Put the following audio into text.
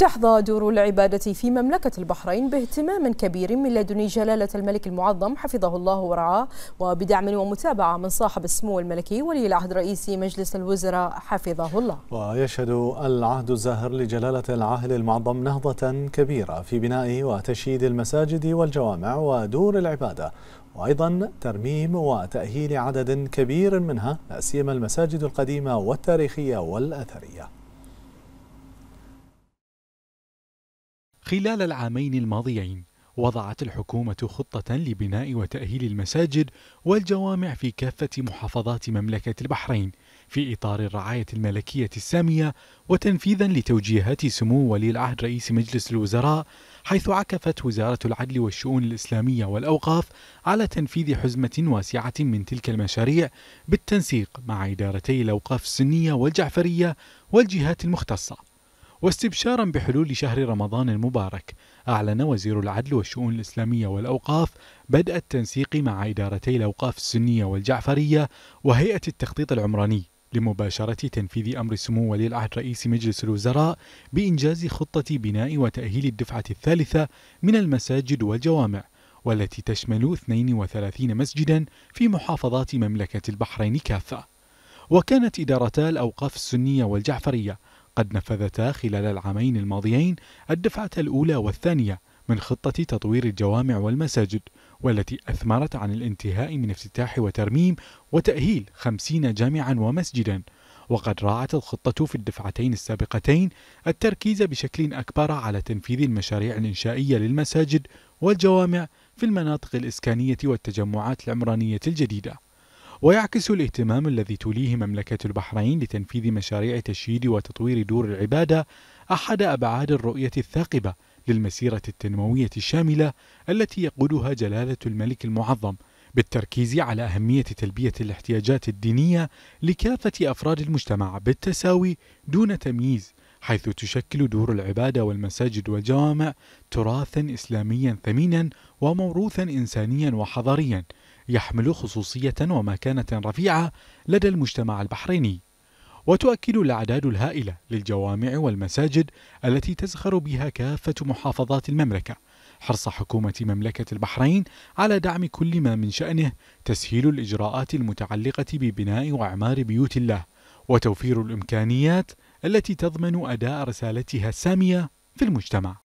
تحظى دور العبادة في مملكة البحرين باهتمام كبير من لدن جلالة الملك المعظم حفظه الله ورعاه وبدعم ومتابعة من صاحب السمو الملكي ولي العهد رئيس مجلس الوزراء حفظه الله ويشهد العهد الزاهر لجلالة العاهل المعظم نهضة كبيرة في بناء وتشييد المساجد والجوامع ودور العبادة وأيضا ترميم وتأهيل عدد كبير منها لا سيما المساجد القديمة والتاريخية والأثرية خلال العامين الماضيين وضعت الحكومة خطة لبناء وتأهيل المساجد والجوامع في كافة محافظات مملكة البحرين في إطار الرعاية الملكية السامية وتنفيذا لتوجيهات سمو ولي العهد رئيس مجلس الوزراء حيث عكفت وزارة العدل والشؤون الإسلامية والأوقاف على تنفيذ حزمة واسعة من تلك المشاريع بالتنسيق مع إدارتي الأوقاف السنية والجعفرية والجهات المختصة واستبشارا بحلول شهر رمضان المبارك أعلن وزير العدل والشؤون الإسلامية والأوقاف بدء التنسيق مع إدارتي الأوقاف السنية والجعفرية وهيئة التخطيط العمراني لمباشرة تنفيذ أمر سمو ولي العهد رئيس مجلس الوزراء بإنجاز خطة بناء وتأهيل الدفعة الثالثة من المساجد والجوامع والتي تشمل 32 مسجدا في محافظات مملكة البحرين كافة وكانت إدارتا الأوقاف السنية والجعفرية قد نفذتا خلال العامين الماضيين الدفعة الأولى والثانية من خطة تطوير الجوامع والمساجد والتي أثمرت عن الانتهاء من افتتاح وترميم وتأهيل خمسين جامعا ومسجدا وقد راعت الخطة في الدفعتين السابقتين التركيز بشكل أكبر على تنفيذ المشاريع الإنشائية للمساجد والجوامع في المناطق الإسكانية والتجمعات العمرانية الجديدة ويعكس الاهتمام الذي توليه مملكة البحرين لتنفيذ مشاريع تشييد وتطوير دور العبادة أحد أبعاد الرؤية الثاقبة للمسيرة التنموية الشاملة التي يقودها جلالة الملك المعظم بالتركيز على أهمية تلبية الاحتياجات الدينية لكافة أفراد المجتمع بالتساوي دون تمييز حيث تشكل دور العبادة والمساجد والجوامع تراثا إسلاميا ثمينا وموروثا إنسانيا وحضاريا يحمل خصوصية ومكانة رفيعة لدى المجتمع البحريني وتؤكد الأعداد الهائلة للجوامع والمساجد التي تزخر بها كافة محافظات المملكة حرص حكومة مملكة البحرين على دعم كل ما من شأنه تسهيل الإجراءات المتعلقة ببناء وإعمار بيوت الله وتوفير الإمكانيات التي تضمن أداء رسالتها السامية في المجتمع